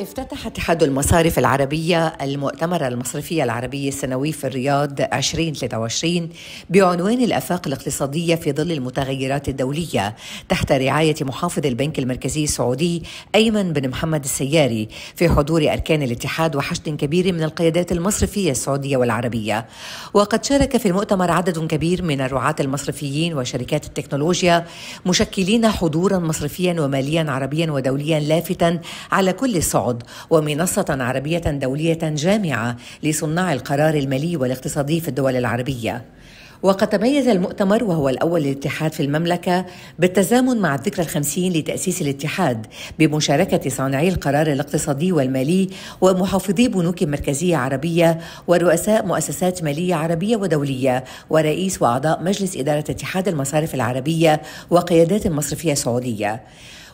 افتتح اتحاد المصارف العربية المؤتمر المصرفي العربي السنوي في الرياض 2023 بعنوان الآفاق الاقتصادية في ظل المتغيرات الدولية تحت رعاية محافظ البنك المركزي السعودي أيمن بن محمد السياري في حضور أركان الاتحاد وحشد كبير من القيادات المصرفية السعودية والعربية وقد شارك في المؤتمر عدد كبير من الرعاة المصرفيين وشركات التكنولوجيا مشكلين حضورا مصرفيا وماليا عربيا ودوليا لافتا على كل الصعود التصاعد ومنصة عربية دولية جامعة لصناع القرار المالي والاقتصادي في الدول العربية وقد تميز المؤتمر وهو الأول للاتحاد في المملكة بالتزامن مع الذكرى الخمسين لتأسيس الاتحاد بمشاركة صانعي القرار الاقتصادي والمالي ومحافظي بنوك مركزية عربية ورؤساء مؤسسات مالية عربية ودولية ورئيس وأعضاء مجلس إدارة اتحاد المصارف العربية وقيادات مصرفية سعودية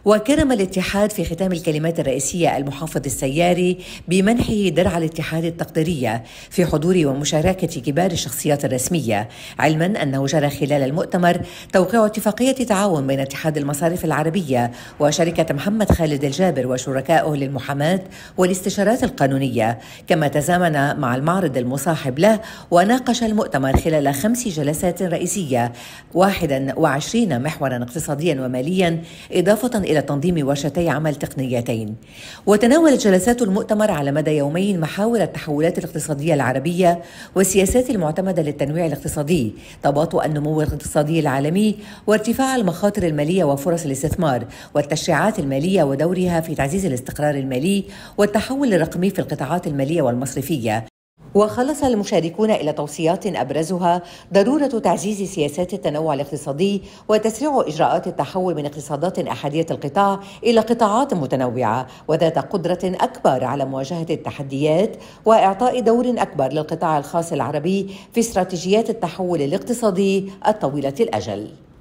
وكرم الاتحاد في ختام الكلمات الرئيسية المحافظ السياري بمنحه درع الاتحاد التقديرية في حضور ومشاركة كبار الشخصيات الرسمية علما أنه جرى خلال المؤتمر توقيع اتفاقية تعاون بين اتحاد المصارف العربية وشركة محمد خالد الجابر وشركائه للمحاماة والاستشارات القانونية كما تزامن مع المعرض المصاحب له وناقش المؤتمر خلال خمس جلسات رئيسية 21 محورا اقتصاديا وماليا إضافة إلى إلى تنظيم ورشتي عمل تقنيتين وتناولت جلسات المؤتمر على مدى يومين محاور التحولات الاقتصادية العربية والسياسات المعتمدة للتنويع الاقتصادي تباطؤ النمو الاقتصادي العالمي وارتفاع المخاطر المالية وفرص الاستثمار والتشريعات المالية ودورها في تعزيز الاستقرار المالي والتحول الرقمي في القطاعات المالية والمصرفية وخلص المشاركون إلى توصيات أبرزها ضرورة تعزيز سياسات التنوع الاقتصادي وتسريع إجراءات التحول من اقتصادات أحادية القطاع إلى قطاعات متنوعة وذات قدرة أكبر على مواجهة التحديات وإعطاء دور أكبر للقطاع الخاص العربي في استراتيجيات التحول الاقتصادي الطويلة الأجل.